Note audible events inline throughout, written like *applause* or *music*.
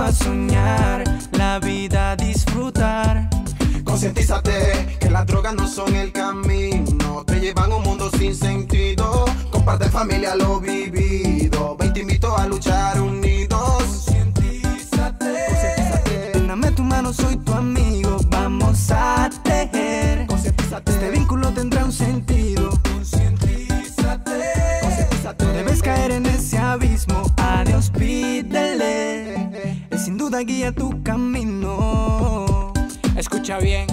a soñar, la vida a disfrutar. Concientízate que las drogas no son el camino, te llevan a un mundo sin sentido. Comparte familia lo vivido, ven te invito a luchar unidos. Concientízate, Concientízate. tu mano, soy tu amigo, vamos a tejer. Concientízate, este vínculo tendrá un sentido. Concientízate, Concientízate. debes caer en ese abismo, adiós pídele sin duda guía tu camino. Escucha bien.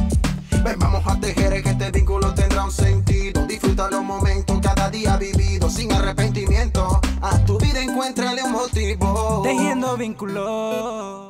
Ven, vamos a tejer que este vínculo tendrá un sentido. Disfruta los momentos cada día vivido sin arrepentimiento. A tu vida encuéntrale un motivo. Tejiendo vínculos.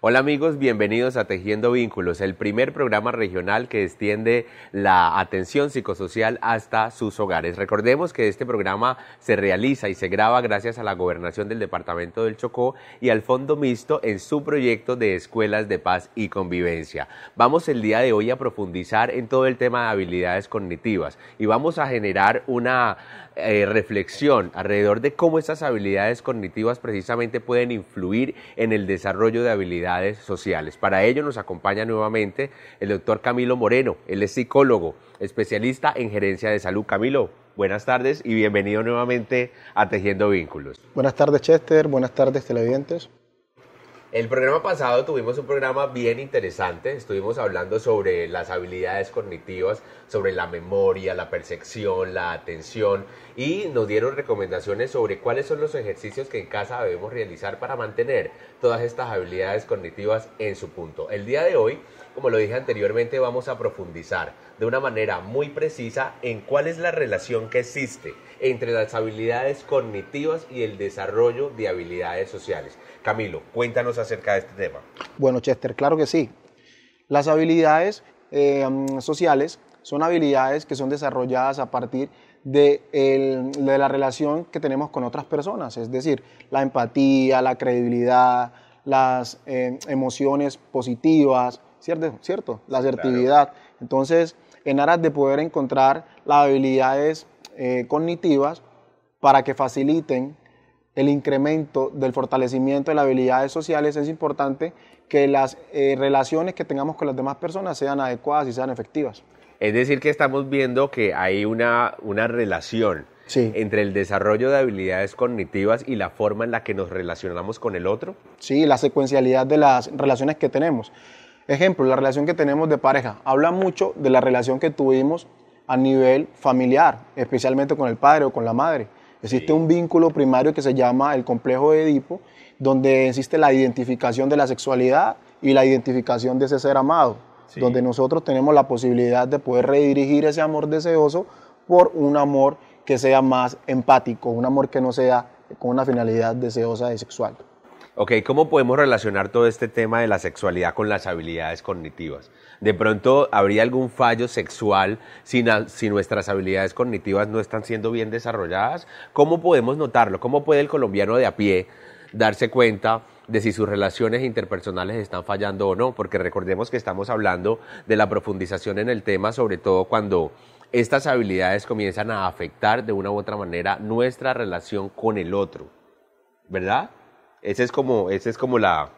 Hola amigos, bienvenidos a Tejiendo Vínculos, el primer programa regional que extiende la atención psicosocial hasta sus hogares. Recordemos que este programa se realiza y se graba gracias a la gobernación del departamento del Chocó y al Fondo Mixto en su proyecto de escuelas de paz y convivencia. Vamos el día de hoy a profundizar en todo el tema de habilidades cognitivas y vamos a generar una eh, reflexión alrededor de cómo estas habilidades cognitivas precisamente pueden influir en el desarrollo de habilidades sociales. Para ello nos acompaña nuevamente el doctor Camilo Moreno, él es psicólogo, especialista en gerencia de salud. Camilo, buenas tardes y bienvenido nuevamente a Tejiendo Vínculos. Buenas tardes Chester, buenas tardes televidentes. El programa pasado tuvimos un programa bien interesante, estuvimos hablando sobre las habilidades cognitivas, sobre la memoria, la percepción, la atención y nos dieron recomendaciones sobre cuáles son los ejercicios que en casa debemos realizar para mantener todas estas habilidades cognitivas en su punto. El día de hoy como lo dije anteriormente, vamos a profundizar de una manera muy precisa en cuál es la relación que existe entre las habilidades cognitivas y el desarrollo de habilidades sociales. Camilo, cuéntanos acerca de este tema. Bueno, Chester, claro que sí. Las habilidades eh, sociales son habilidades que son desarrolladas a partir de, la relación que tenemos con otras personas, es decir, la empatía, la credibilidad, las eh, emociones positivas, ¿cierto? ¿Cierto? La asertividad. Entonces, en aras de poder encontrar las habilidades eh, cognitivas para que faciliten el incremento del fortalecimiento de las habilidades sociales, es importante que las eh, relaciones que tengamos con las demás personas sean adecuadas y sean efectivas. Es decir, que estamos viendo que hay una, una relación entre el desarrollo de habilidades cognitivas y la forma en la que nos relacionamos con el otro. Sí, la secuencialidad de las relaciones que tenemos. Ejemplo, la relación que tenemos de pareja. Habla mucho de la relación que tuvimos a nivel familiar, especialmente con el padre o con la madre. Existe un vínculo primario que se llama el complejo de Edipo, donde existe la identificación de la sexualidad y la identificación de ese ser amado, donde nosotros tenemos la posibilidad de poder redirigir ese amor deseoso por un amor que sea más empático, un amor que no sea con una finalidad deseosa y sexual. Ok, ¿cómo podemos relacionar todo este tema de la sexualidad con las habilidades cognitivas? De pronto, ¿habría algún fallo sexual si, si, nuestras habilidades cognitivas no están siendo bien desarrolladas? ¿Cómo podemos notarlo? ¿Cómo puede el colombiano de a pie darse cuenta de si sus relaciones interpersonales están fallando o no? Porque recordemos que estamos hablando de la profundización en el tema, sobre todo cuando estas habilidades comienzan a afectar de una u otra manera nuestra relación con el otro, ¿verdad? Esa es como, es como la,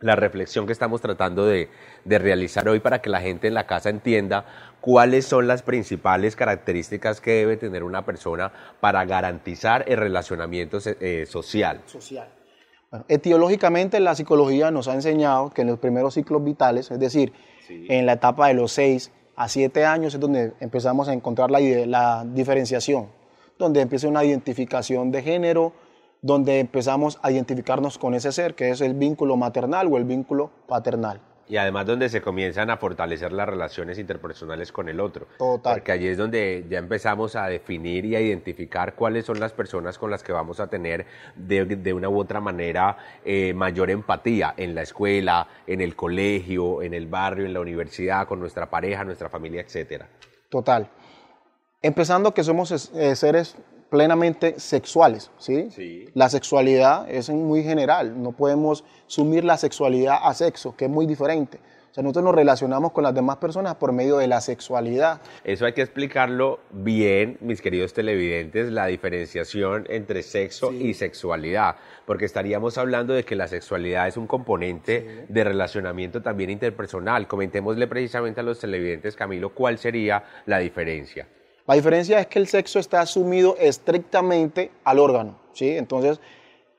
reflexión que estamos tratando de, realizar hoy para que la gente en la casa entienda cuáles son las principales características que debe tener una persona para garantizar el relacionamiento eh, social. Social. etiológicamente la psicología nos ha enseñado que en los primeros ciclos vitales, es decir, en la etapa de los 6 a 7 años es donde empezamos a encontrar la, la diferenciación, donde empieza una identificación de género, donde empezamos a identificarnos con ese ser, que es el vínculo maternal o el vínculo paternal. Y además donde se comienzan a fortalecer las relaciones interpersonales con el otro. Total. Porque allí es donde ya empezamos a definir y a identificar cuáles son las personas con las que vamos a tener de, una u otra manera eh, mayor empatía en la escuela, en el colegio, en el barrio, en la universidad, con nuestra pareja, nuestra familia, etc. Total. Empezando que somos eh, seres plenamente sexuales, ¿sí? ¿sí? La sexualidad es muy general, no podemos sumir la sexualidad a sexo, que es muy diferente. O sea, nosotros nos relacionamos con las demás personas por medio de la sexualidad. Eso hay que explicarlo bien, mis queridos televidentes, la diferenciación entre sexo y sexualidad, porque estaríamos hablando de que la sexualidad es un componente de relacionamiento también interpersonal. Comentémosle precisamente a los televidentes, Camilo, cuál sería la diferencia. La diferencia es que el sexo está asumido estrictamente al órgano, ¿sí? Entonces,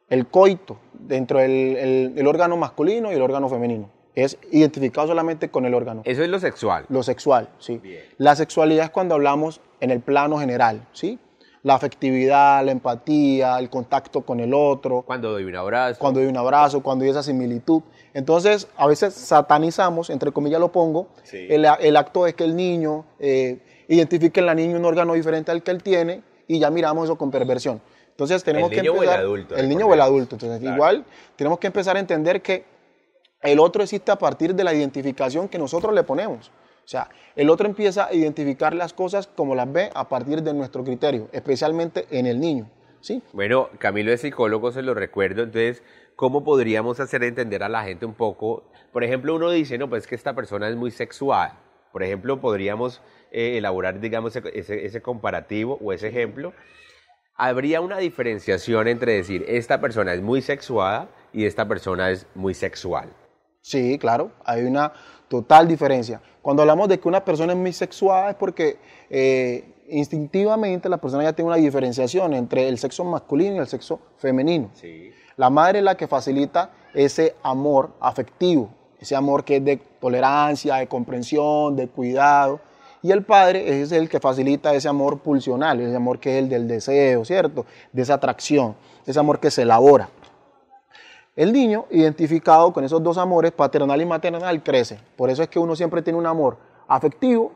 el coito dentro del órgano masculino y el órgano femenino. Es identificado solamente con el órgano. Eso es lo sexual. Lo sexual, sí. La sexualidad es cuando hablamos en el plano general, ¿sí? la afectividad, la empatía, el contacto con el otro. Cuando doy un abrazo. Cuando doy un abrazo, cuando doy esa similitud. Entonces, a veces satanizamos, entre comillas lo pongo, el, acto es que el niño eh, identifique en la niña un órgano diferente al que él tiene y ya miramos eso con perversión. Entonces tenemos que El niño o el adulto. El niño o el adulto. Entonces igual tenemos que empezar a entender que el otro existe a partir de la identificación que nosotros le ponemos. O sea, el otro empieza a identificar las cosas como las ve a partir de nuestro criterio, especialmente en el niño. ¿sí? Bueno, Camilo es psicólogo, se lo recuerdo. Entonces, ¿cómo podríamos hacer entender a la gente un poco? Por ejemplo, uno dice, no, pues que esta persona es muy sexual. Por ejemplo, podríamos eh, elaborar, digamos, ese, comparativo o ese ejemplo. Habría una diferenciación entre decir, esta persona es muy sexuada y esta persona es muy sexual. Sí, claro, hay una total diferencia. Cuando hablamos de que una persona es muy sexuada es porque eh, instintivamente la persona ya tiene una diferenciación entre el sexo masculino y el sexo femenino. Sí. La madre es la que facilita ese amor afectivo, ese amor que es de tolerancia, de comprensión, de cuidado. Y el Padre es el que facilita ese amor pulsional, ese amor que es el del deseo, ¿cierto? De esa atracción, ese amor que se elabora. El niño, identificado con esos dos amores, paternal y maternal, crece. Por eso es que uno siempre tiene un amor afectivo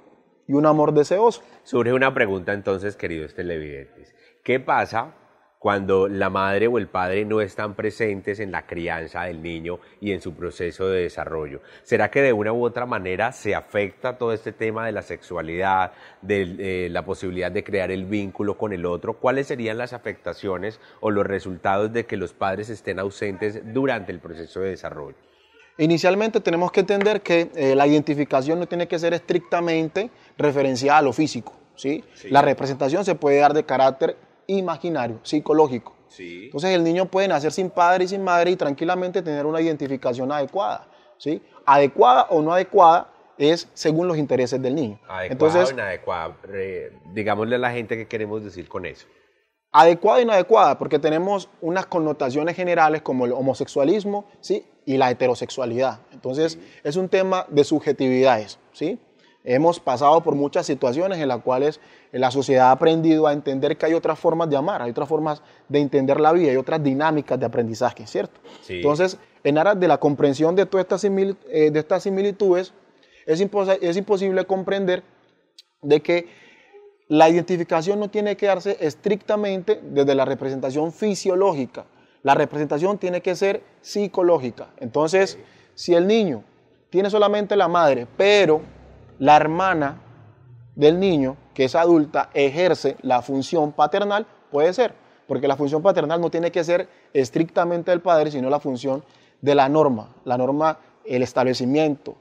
y un amor deseoso. Surge una pregunta entonces, queridos televidentes. ¿Qué pasa cuando la madre o el padre no están presentes en la crianza del niño y en su proceso de desarrollo. ¿Será que de una u otra manera se afecta todo este tema de la sexualidad, de eh, la posibilidad de crear el vínculo con el otro? ¿Cuáles serían las afectaciones o los resultados de que los padres estén ausentes durante el proceso de desarrollo? Inicialmente tenemos que entender que eh, la identificación no tiene que ser estrictamente referenciada a lo físico. Sí. La representación se puede dar de carácter imaginario, psicológico. Entonces el niño puede nacer sin padre y sin madre y tranquilamente tener una identificación adecuada. ¿sí? Adecuada o no adecuada es según los intereses del niño. Adecuada o inadecuada, digámosle a la gente que queremos decir con eso. Adecuada o e inadecuada, porque tenemos unas connotaciones generales como el homosexualismo ¿sí? y la heterosexualidad. Entonces es un tema de subjetividades. ¿sí? Hemos pasado por muchas situaciones en las cuales la sociedad ha aprendido a entender que hay otras formas de amar, hay otras formas de entender la vida, hay otras dinámicas de aprendizaje, ¿cierto? Entonces, en aras de la comprensión de todas estas, eh, de estas similitudes, es, imposible comprender de que la identificación no tiene que darse estrictamente desde la representación fisiológica, la representación tiene que ser psicológica. Entonces, si el niño tiene solamente la madre, pero la hermana del niño, que es adulta, ejerce la función paternal, puede ser, porque la función paternal no tiene que ser estrictamente del padre, sino la función de la norma, la norma, el establecimiento,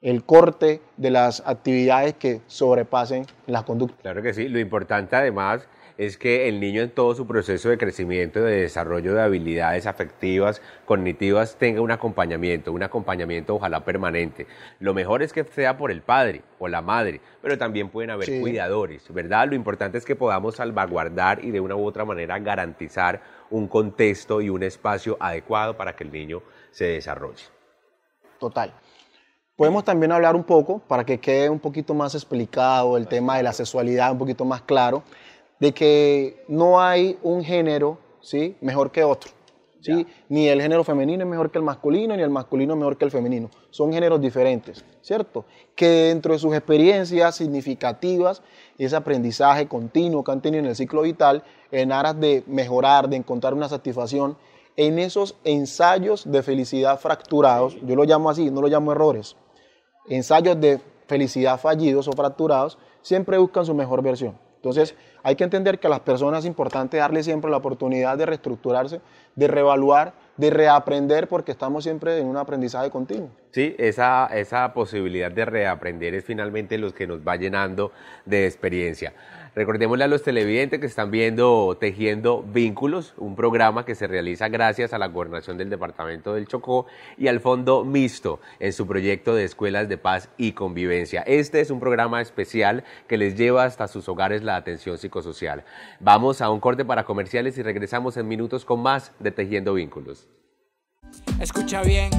el corte de las actividades que sobrepasen las conductas. Claro que sí, lo importante además es que el niño en todo su proceso de crecimiento, de desarrollo de habilidades afectivas, cognitivas, tenga un acompañamiento, un acompañamiento ojalá permanente. Lo mejor es que sea por el padre o la madre, pero también pueden haber cuidadores, ¿verdad? Lo importante es que podamos salvaguardar y de una u otra manera garantizar un contexto y un espacio adecuado para que el niño se desarrolle. Total. Podemos también hablar un poco, para que quede un poquito más explicado el tema de la sexualidad, un poquito más claro, de que no hay un género ¿sí? mejor que otro. ¿sí? Ni el género femenino es mejor que el masculino, ni el masculino es mejor que el femenino. Son géneros diferentes, ¿cierto? Que dentro de sus experiencias significativas, ese aprendizaje continuo que han tenido en el ciclo vital, en aras de mejorar, de encontrar una satisfacción, en esos ensayos de felicidad fracturados, yo lo llamo así, no lo llamo errores, ensayos de felicidad fallidos o fracturados, siempre buscan su mejor versión. Entonces, hay que entender que a las personas es importante darle siempre la oportunidad de reestructurarse, de reevaluar, de reaprender, porque estamos siempre en un aprendizaje continuo. Sí, esa, esa posibilidad de reaprender es finalmente lo que nos va llenando de experiencia. Recordémosle a los televidentes que están viendo Tejiendo Vínculos, un programa que se realiza gracias a la Gobernación del Departamento del Chocó y al Fondo Mixto en su proyecto de Escuelas de Paz y Convivencia. Este es un programa especial que les lleva hasta sus hogares la atención psicosocial. Vamos a un corte para comerciales y regresamos en minutos con más de Tejiendo Vínculos. Escucha bien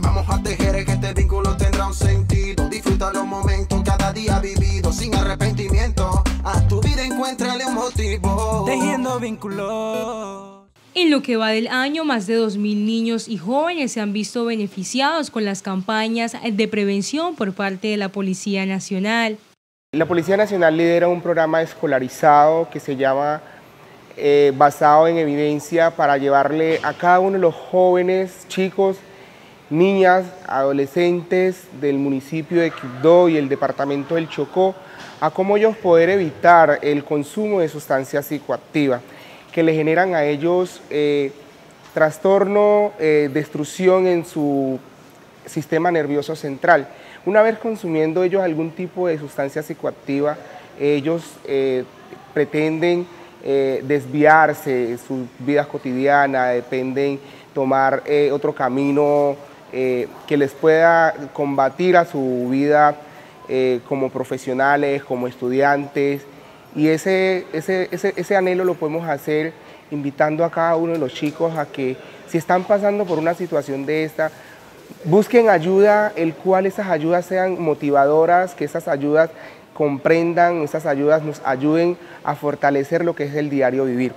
vamos a tejer que este vínculo tendrá un sentido. Disfruta los momentos cada día vivido sin arrepentimiento. A tu vida encuentra un motivo. Tejiendo vínculos. En lo que va del año, más de 2.000 niños y jóvenes se han visto beneficiados con las campañas de prevención por parte de la Policía Nacional. La Policía Nacional lidera un programa escolarizado que se llama eh, Basado en Evidencia para llevarle a cada uno de los jóvenes, chicos, niñas, adolescentes del municipio de Quibdó y el departamento del Chocó a cómo ellos poder evitar el consumo de sustancias psicoactivas que le generan a ellos eh, trastorno, eh, destrucción en su sistema nervioso central. Una vez consumiendo ellos algún tipo de sustancia psicoactiva, ellos eh, pretenden desviarse desviarse sus vidas cotidianas, dependen tomar otro camino eh, que les pueda combatir a su vida eh, como profesionales, como estudiantes. Y ese, ese, ese, anhelo lo podemos hacer invitando a cada uno de los chicos a que si están pasando por una situación de esta, busquen ayuda, el cual esas ayudas sean motivadoras, que esas ayudas comprendan, esas ayudas nos ayuden a fortalecer lo que es el diario vivir.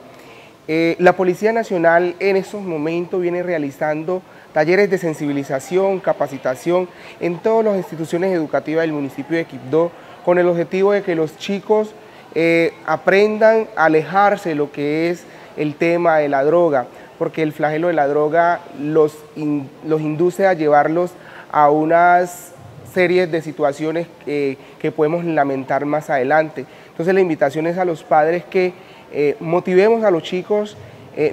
Eh, la Policía Nacional en estos momentos viene realizando talleres de sensibilización, capacitación en todas las instituciones educativas del municipio de Quibdó, con el objetivo de que los chicos eh, aprendan a alejarse de lo que es el tema de la droga, porque el flagelo de la droga los, los induce a llevarlos a unas series de situaciones eh, que podemos lamentar más adelante. Entonces la invitación es a los padres que eh, motivemos a los chicos,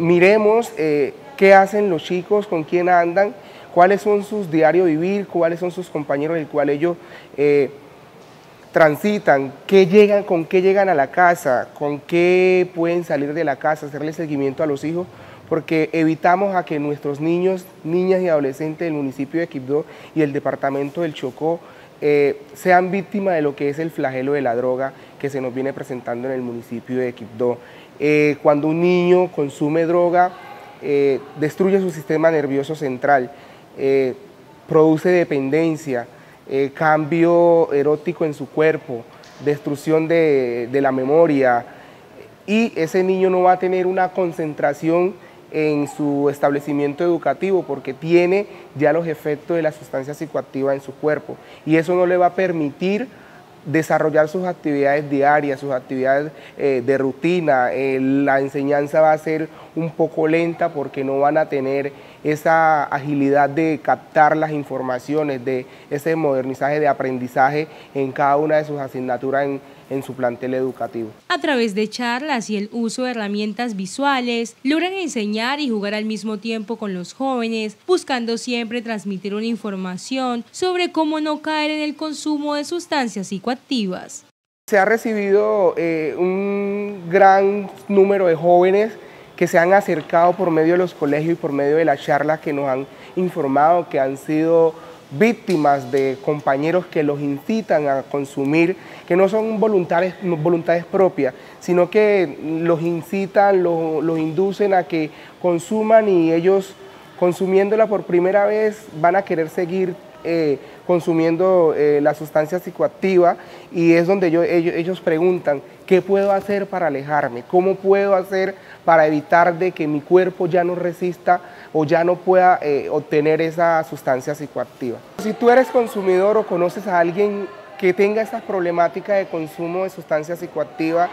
miremos qué hacen los chicos, con quién andan, cuáles son sus diarios vivir, cuáles son sus compañeros, el cual ellos eh, transitan, qué llegan, con qué llegan a la casa, con qué pueden salir de la casa, hacerle seguimiento a los hijos, porque evitamos a que nuestros niños, niñas y adolescentes del municipio de Quibdó y el departamento del Chocó eh, sean víctimas de lo que es el flagelo de la droga que se nos viene presentando en el municipio de Quibdó. Eh, cuando un niño consume droga, eh, destruye su sistema nervioso central, eh, produce dependencia, eh, cambio erótico en su cuerpo, destrucción de, de, la memoria y ese niño no va a tener una concentración en su establecimiento educativo porque tiene ya los efectos de la sustancia psicoactiva en su cuerpo y eso no le va a permitir desarrollar sus actividades diarias, sus actividades eh, de rutina. Eh, la enseñanza va a ser un poco lenta porque no van a tener esa agilidad de captar las informaciones, de ese modernizaje de aprendizaje en cada una de sus asignaturas en, su plantel educativo. A través de charlas y el uso de herramientas visuales, logran enseñar y jugar al mismo tiempo con los jóvenes, buscando siempre transmitir una información sobre cómo no caer en el consumo de sustancias psicoactivas. Se ha recibido eh, un gran número de jóvenes que se han acercado por medio de los colegios y por medio de las charlas que nos han informado que han sido víctimas de compañeros que los incitan a consumir, que no son voluntades, voluntades propias, sino que los incitan, los, inducen a que consuman y ellos consumiéndola por primera vez van a querer seguir eh, consumiendo eh, la sustancia psicoactiva y es donde ellos, preguntan, ¿qué puedo hacer para alejarme? ¿Cómo puedo hacer para evitar de que mi cuerpo ya no resista o ya no pueda eh, obtener esa sustancia psicoactiva? Si tú eres consumidor o conoces a alguien que tenga esa problemática de consumo de sustancia psicoactiva,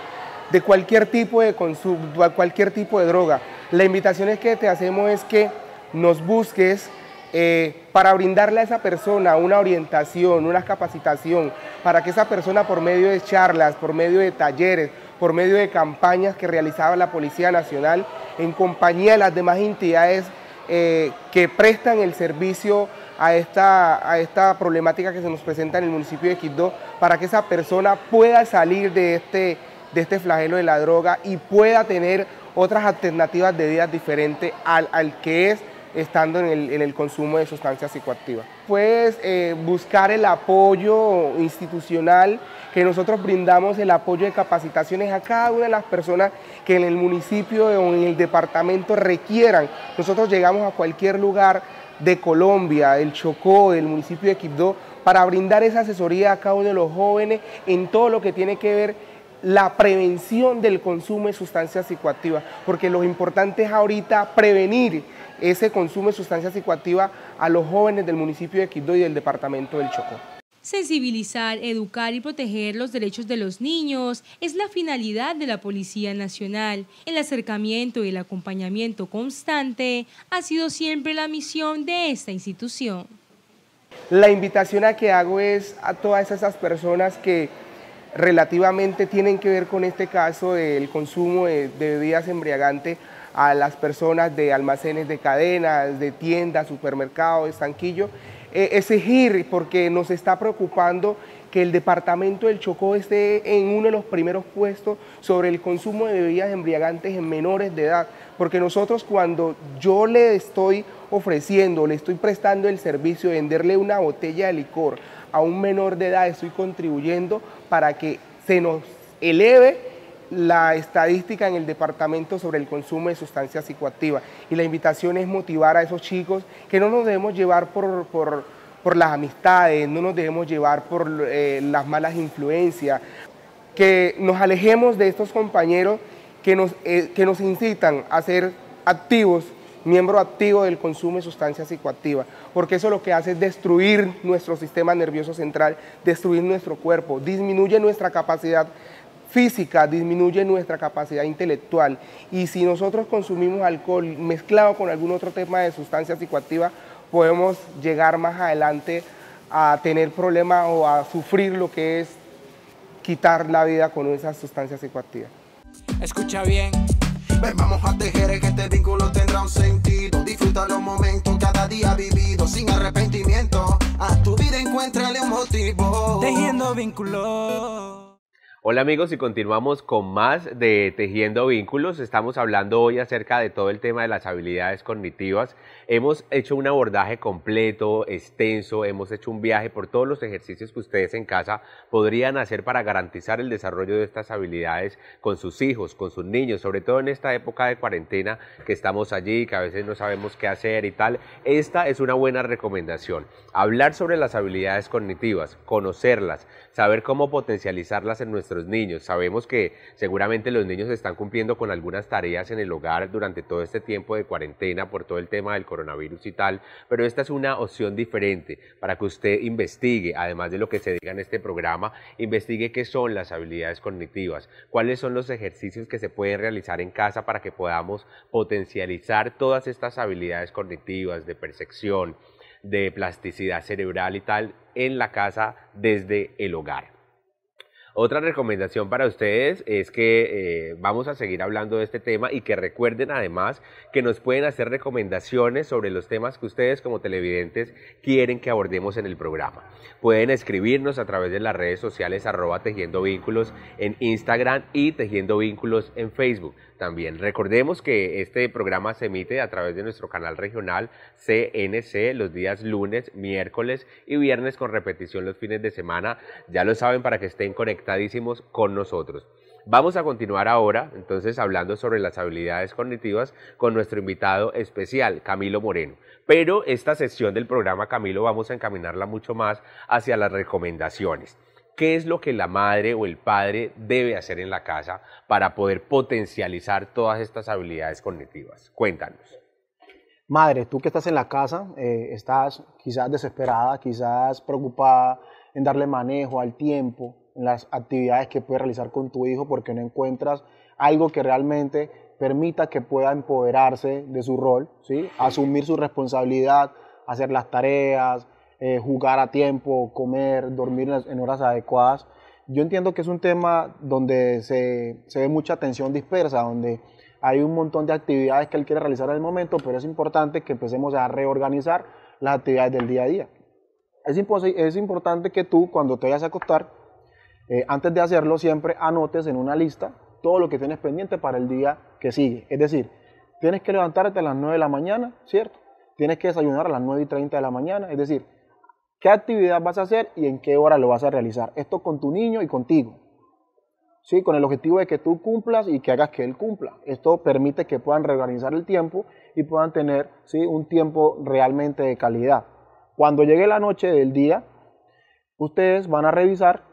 de cualquier tipo de consumo, cualquier tipo de droga, la invitación es que te hacemos es que nos busques, eh, para brindarle a esa persona una orientación, una capacitación, para que esa persona por medio de charlas, por medio de talleres, por medio de campañas que realizaba la Policía Nacional en compañía de las demás entidades eh, que prestan el servicio a esta, a esta problemática que se nos presenta en el municipio de Quibdó, para que esa persona pueda salir de este, de este flagelo de la droga y pueda tener otras alternativas de vida diferentes al, al que es estando en el, consumo de sustancias psicoactivas. Pues eh, buscar el apoyo institucional, que nosotros brindamos el apoyo de capacitaciones a cada una de las personas que en el municipio o en el departamento requieran. Nosotros llegamos a cualquier lugar de Colombia, el Chocó, el municipio de Quibdó, para brindar esa asesoría a cada uno de los jóvenes en todo lo que tiene que ver la prevención del consumo de sustancias psicoactivas, porque lo importante es ahorita prevenir ese consumo de sustancias psicoactivas a los jóvenes del municipio de Quibdó y del departamento del Chocó. Sensibilizar, educar y proteger los derechos de los niños es la finalidad de la Policía Nacional. El acercamiento y el acompañamiento constante ha sido siempre la misión de esta institución. La invitación a que hago es a todas esas personas que relativamente tienen que ver con este caso del consumo de, bebidas embriagantes a las personas de almacenes de cadenas, de tiendas, supermercados, estanquillos. E, ese exigir, porque nos está preocupando que el departamento del Chocó esté en uno de los primeros puestos sobre el consumo de bebidas embriagantes en menores de edad, porque nosotros cuando yo le estoy ofreciendo, le estoy prestando el servicio de venderle una botella de licor a un menor de edad estoy contribuyendo para que se nos eleve la estadística en el departamento sobre el consumo de sustancias psicoactivas. Y la invitación es motivar a esos chicos que no nos debemos llevar por, las amistades, no nos debemos llevar por eh, las malas influencias, que nos alejemos de estos compañeros que nos, eh, que nos incitan a ser activos miembro activo del consumo de sustancias psicoactivas, porque eso lo que hace es destruir nuestro sistema nervioso central, destruir nuestro cuerpo, disminuye nuestra capacidad física, disminuye nuestra capacidad intelectual y si nosotros consumimos alcohol mezclado con algún otro tema de sustancias psicoactivas, podemos llegar más adelante a tener problemas o a sufrir lo que es quitar la vida con esas sustancias psicoactivas. Escucha bien vamos a tejer que este vínculo tendrá un sentido. Disfruta los momentos cada día vivido sin arrepentimiento. A tu vida encuentra un motivo. Tejiendo vínculos. Hola amigos y continuamos con más de Tejiendo Vínculos. Estamos hablando hoy acerca de todo el tema de las habilidades cognitivas Hemos hecho un abordaje completo, extenso, hemos hecho un viaje por todos los ejercicios que ustedes en casa podrían hacer para garantizar el desarrollo de estas habilidades con sus hijos, con sus niños, sobre todo en esta época de cuarentena que estamos allí, que a veces no sabemos qué hacer y tal. Esta es una buena recomendación. Hablar sobre las habilidades cognitivas, conocerlas, saber cómo potencializarlas en nuestros niños. Sabemos que seguramente los niños están cumpliendo con algunas tareas en el hogar durante todo este tiempo de cuarentena por todo el tema del coronavirus coronavirus y tal, pero esta es una opción diferente para que usted investigue, además de lo que se diga en este programa, investigue qué son las habilidades cognitivas, cuáles son los ejercicios que se pueden realizar en casa para que podamos potencializar todas estas habilidades cognitivas de percepción, de plasticidad cerebral y tal en la casa desde el hogar. Otra recomendación para ustedes es que eh, vamos a seguir hablando de este tema y que recuerden además que nos pueden hacer recomendaciones sobre los temas que ustedes como televidentes quieren que abordemos en el programa. Pueden escribirnos a través de las redes sociales arroba tejiendo vínculos en Instagram y tejiendo vínculos en Facebook también. Recordemos que este programa se emite a través de nuestro canal regional CNC los días lunes, miércoles y viernes con repetición los fines de semana. Ya lo saben para que estén conectadísimos con nosotros. Vamos a continuar ahora, entonces, hablando sobre las habilidades cognitivas con nuestro invitado especial, Camilo Moreno. Pero esta sesión del programa, Camilo, vamos a encaminarla mucho más hacia las recomendaciones qué es lo que la madre o el padre debe hacer en la casa para poder potencializar todas estas habilidades cognitivas. Cuéntanos. Madre, tú que estás en la casa, eh, estás quizás desesperada, quizás preocupada en darle manejo al tiempo, en las actividades que puedes realizar con tu hijo porque no encuentras algo que realmente permita que pueda empoderarse de su rol, ¿sí? asumir su responsabilidad, hacer las tareas, eh, jugar a tiempo, comer, dormir en horas adecuadas. Yo entiendo que es un tema donde se, se ve mucha atención dispersa, donde hay un montón de actividades que él quiere realizar en el momento, pero es importante que empecemos a reorganizar las actividades del día a día. Es, es importante que tú, cuando te vayas a acostar, eh, antes de hacerlo, siempre anotes en una lista todo lo que tienes pendiente para el día que sigue. Es decir, tienes que levantarte a las 9 de la mañana, ¿cierto? Tienes que desayunar a las 9 y 30 de la mañana, es decir, qué actividad vas a hacer y en qué hora lo vas a realizar. Esto con tu niño y contigo. ¿Sí? Con el objetivo de que tú cumplas y que hagas que él cumpla. Esto permite que puedan reorganizar el tiempo y puedan tener ¿sí? un tiempo realmente de calidad. Cuando llegue la noche del día, ustedes van a revisar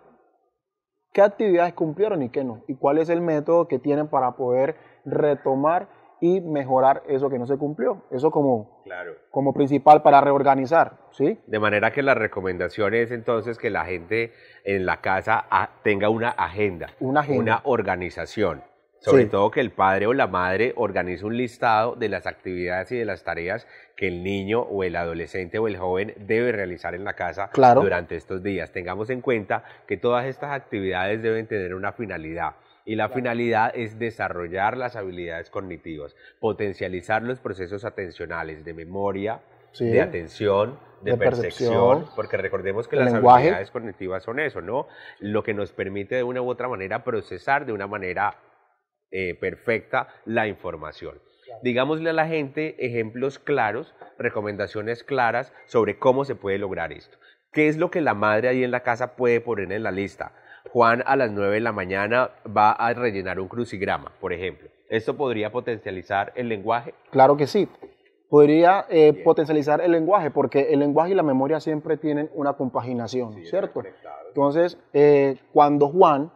qué actividades cumplieron y qué no, y cuál es el método que tienen para poder retomar y mejorar eso que no se cumplió. Eso como, como principal para reorganizar, ¿sí? De manera que la recomendación es entonces que la gente en la casa tenga una agenda, una, organización. Sobre todo que el padre o la madre organice un listado de las actividades y de las tareas que el niño o el adolescente o el joven debe realizar en la casa claro. durante estos días. Tengamos en cuenta que todas estas actividades deben tener una finalidad y la finalidad es desarrollar las habilidades cognitivas, potencializar los procesos atencionales de memoria, de atención, de, percepción, porque recordemos que las habilidades cognitivas son eso, ¿no? Lo que nos permite de una u otra manera procesar de una manera eh, perfecta la información. Digámosle a la gente ejemplos claros, recomendaciones claras sobre cómo se puede lograr esto. ¿Qué es lo que la madre ahí en la casa puede poner en la lista? Juan a las 9 de la mañana va a rellenar un crucigrama, por ejemplo. ¿Esto podría potencializar el lenguaje? Claro que sí. Podría eh, potencializar el lenguaje, porque el lenguaje y la memoria siempre tienen una compaginación, ¿cierto? Entonces, eh, cuando Juan,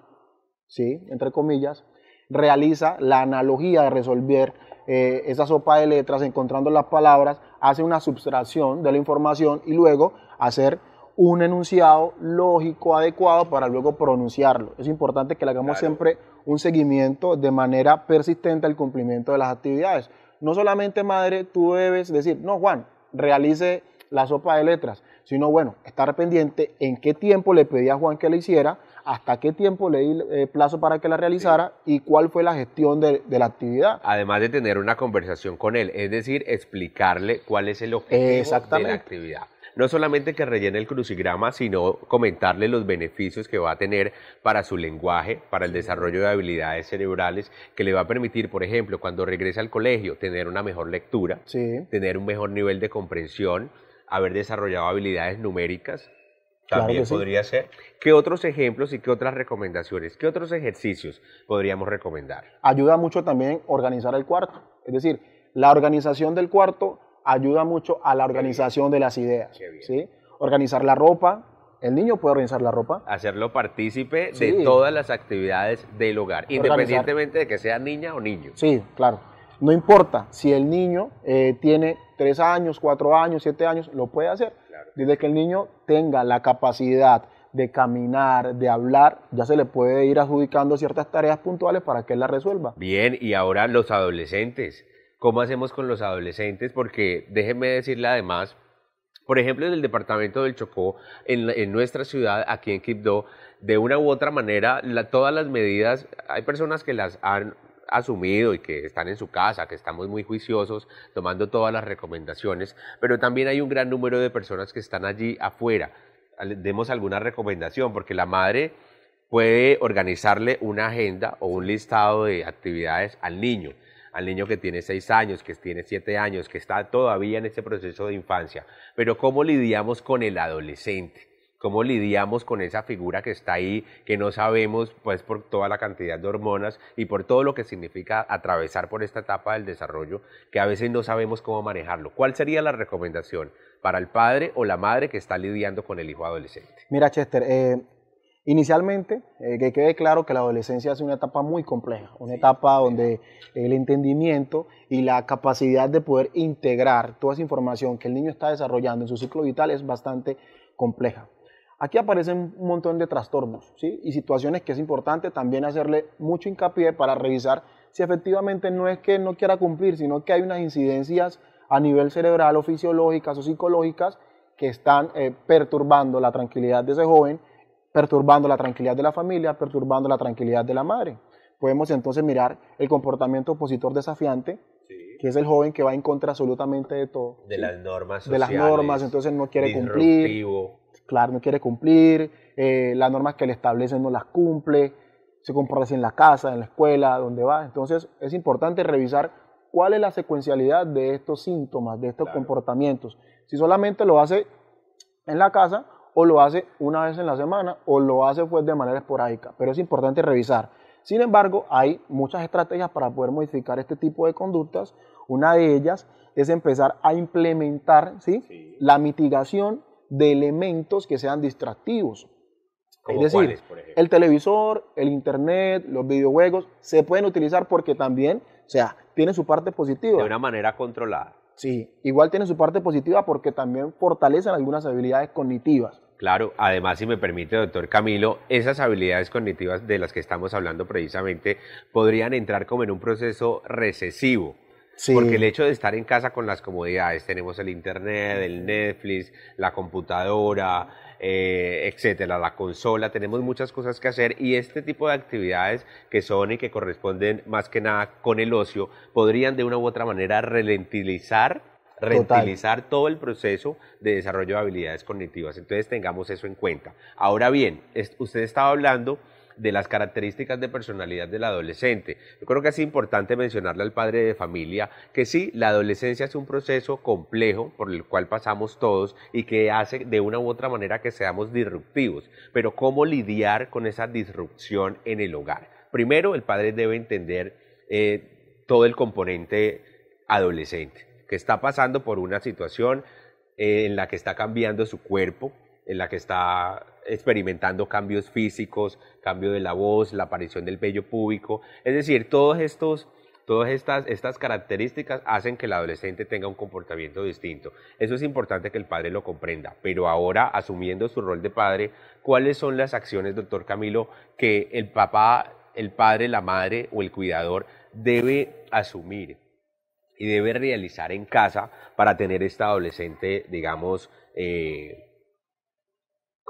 ¿sí? entre comillas, realiza la analogía de resolver eh, esa sopa de letras encontrando las palabras, hace una subtracción de la información y luego hacer un enunciado lógico, adecuado, para luego pronunciarlo. Es importante que le hagamos siempre un seguimiento de manera persistente al cumplimiento de las actividades. No solamente, madre, tú debes decir, no, Juan, realice la sopa de letras, sino, bueno, estar pendiente en qué tiempo le pedí a Juan que la hiciera, hasta qué tiempo le di eh, plazo para que la realizara y cuál fue la gestión de, de, la actividad. Además de tener una conversación con él, es decir, explicarle cuál es el objetivo de la actividad no solamente que rellene el crucigrama, sino comentarle los beneficios que va a tener para su lenguaje, para el desarrollo de habilidades cerebrales, que le va a permitir, por ejemplo, cuando regrese al colegio, tener una mejor lectura, tener un mejor nivel de comprensión, haber desarrollado habilidades numéricas, también podría ser. ¿Qué otros ejemplos y qué otras recomendaciones, qué otros ejercicios podríamos recomendar? Ayuda mucho también organizar el cuarto. Es decir, la organización del cuarto ayuda mucho a la organización de las ideas. ¿sí? Organizar la ropa, el niño puede organizar la ropa. Hacerlo partícipe de todas las actividades del hogar, independientemente de que sea niña o niño. Sí, claro. No importa si el niño eh, tiene tres años, cuatro años, siete años, lo puede hacer. Desde que el niño tenga la capacidad de caminar, de hablar, ya se le puede ir adjudicando ciertas tareas puntuales para que él las resuelva. Bien, y ahora los adolescentes cómo hacemos con los adolescentes, porque déjenme decirle además, por ejemplo, en el departamento del Chocó, en, nuestra ciudad, aquí en Quibdó, de una u otra manera, todas las medidas, hay personas que las han asumido y que están en su casa, que estamos muy juiciosos tomando todas las recomendaciones, pero también hay un gran número de personas que están allí afuera. Demos alguna recomendación, porque la madre puede organizarle una agenda o un listado de actividades al niño al niño que tiene 6 años, que tiene 7 años, que está todavía en ese proceso de infancia, pero cómo lidiamos con el adolescente cómo lidiamos con esa figura que está ahí, que no sabemos, pues por toda la cantidad de hormonas y por todo lo que significa atravesar por esta etapa del desarrollo, que a veces no sabemos cómo manejarlo. ¿Cuál sería la recomendación para el padre o la madre que está lidiando con el hijo adolescente? Mira, Chester, eh, Inicialmente, eh, que quede claro que la adolescencia es una etapa muy compleja, una etapa donde el entendimiento y la capacidad de poder integrar toda esa información que el niño está desarrollando en su ciclo vital es bastante compleja. Aquí aparecen un montón de trastornos ¿sí? y situaciones que es importante también hacerle mucho hincapié para revisar si efectivamente no es que no quiera cumplir, sino que hay unas incidencias a nivel cerebral o fisiológicas o psicológicas que están eh, perturbando la tranquilidad de ese joven perturbando la tranquilidad de la familia, perturbando la tranquilidad de la madre. Podemos entonces mirar el comportamiento opositor desafiante, que es el joven que va en contra absolutamente de todo. De las normas sociales. De las normas, entonces no quiere cumplir. Claro, no quiere cumplir. Eh, las normas que le establecen no las cumple. Se comporta así en la casa, en la escuela, donde va. Entonces es importante revisar cuál es la secuencialidad de estos síntomas, de estos comportamientos. Si solamente lo hace en la casa, o lo hace una vez en la semana o lo hace pues de manera esporádica, pero es importante revisar. Sin embargo, hay muchas estrategias para poder modificar este tipo de conductas. Una de ellas es empezar a implementar ¿sí? la mitigación de elementos que sean distractivos. Es decir, el televisor, el internet, los videojuegos se pueden utilizar porque también, o sea, tienen su parte positiva. De una manera controlada. Sí, igual tiene su parte positiva porque también fortalecen algunas habilidades cognitivas. Claro, además, si me permite, doctor Camilo, esas habilidades cognitivas de las que estamos hablando precisamente podrían entrar como en un proceso recesivo. Porque el hecho de estar en casa con las comodidades, tenemos el internet, el Netflix, la computadora, eh, etcétera, la consola, tenemos muchas cosas que hacer y este tipo de actividades que son y que corresponden más que nada con el ocio, podrían de una u otra manera ralentizar rentabilizar todo el proceso de desarrollo de habilidades cognitivas. Entonces tengamos eso en cuenta. Ahora bien, usted estaba hablando de las características de personalidad del adolescente. Yo creo que es importante mencionarle al padre de familia que sí, la adolescencia es un proceso complejo por el cual pasamos todos y que hace de una u otra manera que seamos disruptivos, pero ¿cómo lidiar con esa disrupción en el hogar? Primero, el padre debe entender eh, todo el componente adolescente, que está pasando por una situación eh, en la que está cambiando su cuerpo, en la que está experimentando cambios físicos, cambio de la voz, la aparición del vello público. Es decir, todos estos, todas estas, estas características hacen que el adolescente tenga un comportamiento distinto. Eso es importante que el padre lo comprenda. Pero ahora, asumiendo su rol de padre, ¿cuáles son las acciones, doctor Camilo, que el papá, el padre, la madre o el cuidador debe asumir y debe realizar en casa para tener este adolescente, digamos, eh,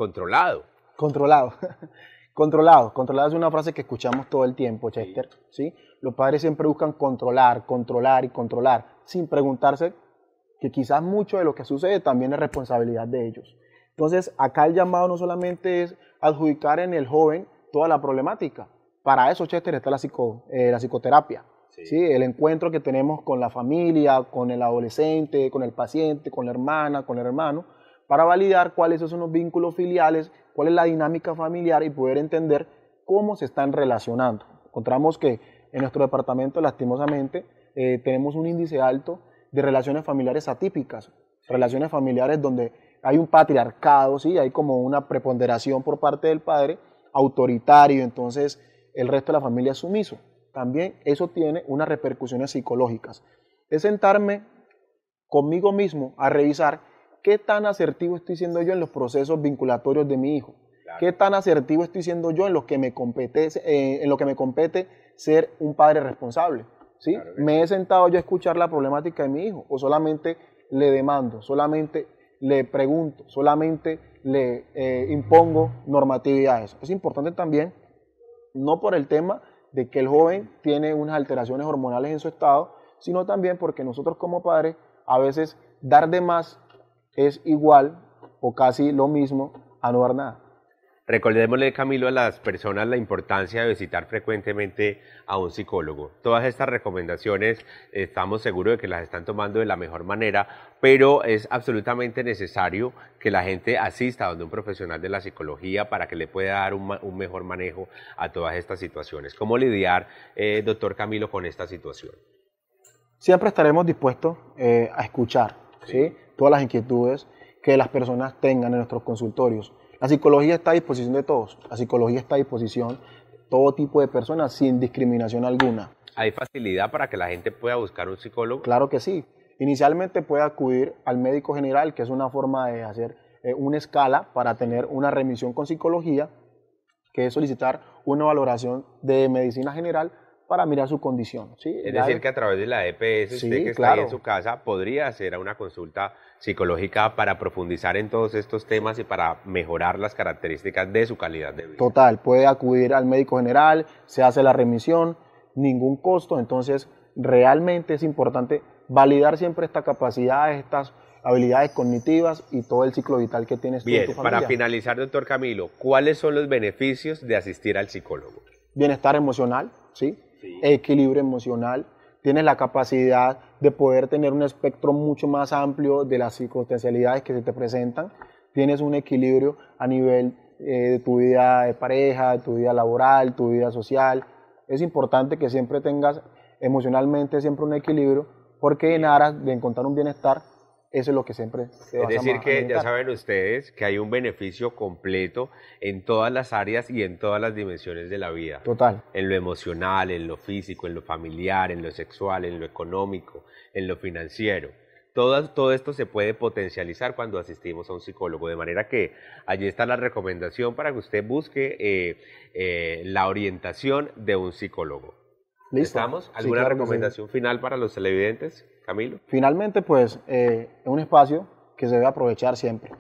Controlado. Controlado. *laughs* controlado. Controlado es una frase que escuchamos todo el tiempo, Chester. Sí. Los padres siempre buscan controlar, controlar y controlar, sin preguntarse que quizás mucho de lo que sucede también es responsabilidad de ellos. Entonces, acá el llamado no solamente es adjudicar en el joven toda la problemática. Para eso, Chester, está la, eh, psicoterapia. sí. El encuentro que tenemos con la familia, con el adolescente, con el paciente, con la hermana, con el hermano, para validar cuáles son los vínculos filiales, cuál es la dinámica familiar y poder entender cómo se están relacionando. Encontramos que en nuestro departamento, lastimosamente, eh, tenemos un índice alto de relaciones familiares atípicas, relaciones familiares donde hay un patriarcado, ¿sí? hay como una preponderación por parte del padre, autoritario, entonces el resto de la familia es sumiso. También eso tiene unas repercusiones psicológicas. Es sentarme conmigo mismo a revisar ¿qué tan asertivo estoy siendo yo en los procesos vinculatorios de mi hijo? ¿Qué tan asertivo estoy siendo yo en, que me compete, eh, en lo que me compete ser un padre responsable? ¿sí? ¿Me he sentado yo a escuchar la problemática de mi hijo o solamente le demando, solamente le pregunto, solamente le eh, impongo normatividades? Es importante también, no por el tema de que el joven tiene unas alteraciones hormonales en su estado, sino también porque nosotros como padres a veces dar de más es igual o casi lo mismo a no dar nada. Recordémosle, Camilo, a las personas la importancia de visitar frecuentemente a un psicólogo. Todas estas recomendaciones estamos seguros de que las están tomando de la mejor manera, pero es absolutamente necesario que la gente asista donde un profesional de la psicología para que le pueda dar un, mejor manejo a todas estas situaciones. ¿Cómo lidiar, eh, doctor Camilo, con esta situación? Siempre estaremos dispuestos eh, a escuchar, ¿sí? todas las inquietudes que las personas tengan en nuestros consultorios. La psicología está a disposición de todos. La psicología está a disposición de todo tipo de personas sin discriminación alguna. ¿Hay facilidad para que la gente pueda buscar un psicólogo? Claro que sí. Inicialmente puede acudir al médico general, que es una forma de hacer eh, una escala para tener una remisión con psicología, que es solicitar una valoración de medicina general para mirar su condición. ¿sí? Es decir, que a través de la EPS, usted que está ahí en su casa podría hacer una consulta psicológica para profundizar en todos estos temas y para mejorar las características de su calidad de vida. Total, puede acudir al médico general, se hace la remisión, ningún costo, entonces realmente es importante validar siempre esta capacidad, estas habilidades cognitivas y todo el ciclo vital que tienes Bien, tú y tu familia. Para finalizar, doctor Camilo, ¿cuáles son los beneficios de asistir al psicólogo? Bienestar emocional, ¿sí? equilibrio emocional, tienes la capacidad de poder tener un espectro mucho más amplio de las circunstancialidades que se te presentan, tienes un equilibrio a nivel eh, de tu vida de pareja, tu vida laboral, tu vida social. Es importante que siempre tengas emocionalmente siempre un equilibrio porque en aras de encontrar un bienestar eso es lo que siempre se Es decir, que ya saben ustedes que hay un beneficio completo en todas las áreas y en todas las dimensiones de la vida. Total. En lo emocional, en lo físico, en lo familiar, en lo sexual, en lo económico, en lo financiero. Todo, esto se puede potencializar cuando asistimos a un psicólogo. De manera que allí está la recomendación para que usted busque eh, eh, la orientación de un psicólogo. Listo. ¿Alguna recomendación final para los televidentes, Camilo? Finalmente, pues, eh, un espacio que se debe aprovechar siempre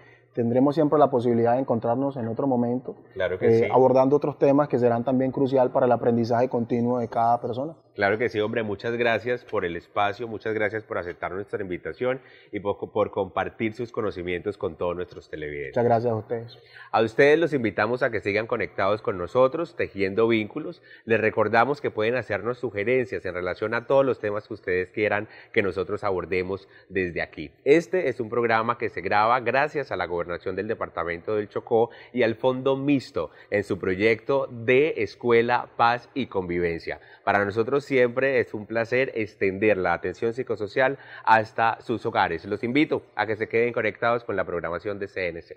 tendremos siempre la posibilidad de encontrarnos en otro momento, eh, abordando otros temas que serán también crucial para el aprendizaje continuo de cada persona. Claro que sí, hombre, muchas gracias por el espacio, muchas gracias por aceptar nuestra invitación y por, por compartir sus conocimientos con todos nuestros televidentes. Muchas gracias a ustedes. A ustedes los invitamos a que sigan conectados con nosotros, tejiendo vínculos. Les recordamos que pueden hacernos sugerencias en relación a todos los temas que ustedes quieran que nosotros abordemos desde aquí. Este es un programa que se graba gracias a la gobernación del Departamento del Chocó y al Fondo Mixto en su proyecto de Escuela, Paz y Convivencia. Para nosotros siempre es un placer extender la atención psicosocial hasta sus hogares. Los invito a que se queden conectados con la programación de CNC.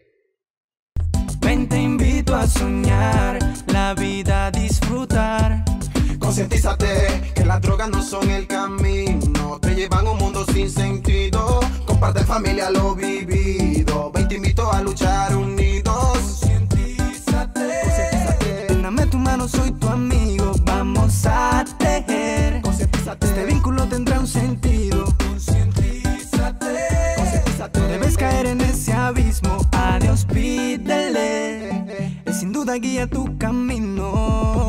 invito a soñar, la vida Concientízate que las drogas no son el camino. Te llevan a un mundo sin sentido. Comparte familia lo vivido. y te invito a luchar unidos. Concientízate. Dame tu mano, soy tu amigo. Vamos a tejer. Concientízate. Este vínculo tendrá un sentido. Concientízate. Concientízate. debes caer en ese abismo. Adiós, pídele. Eh, eh. sin duda guía tu camino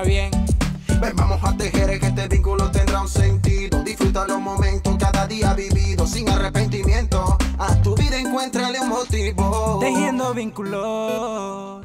bien. Ven, vamos a tejer que este vínculo tendrá un sentido. Disfruta los momentos cada día vivido sin arrepentimiento. A tu vida encuéntrale un motivo. Tejiendo vínculos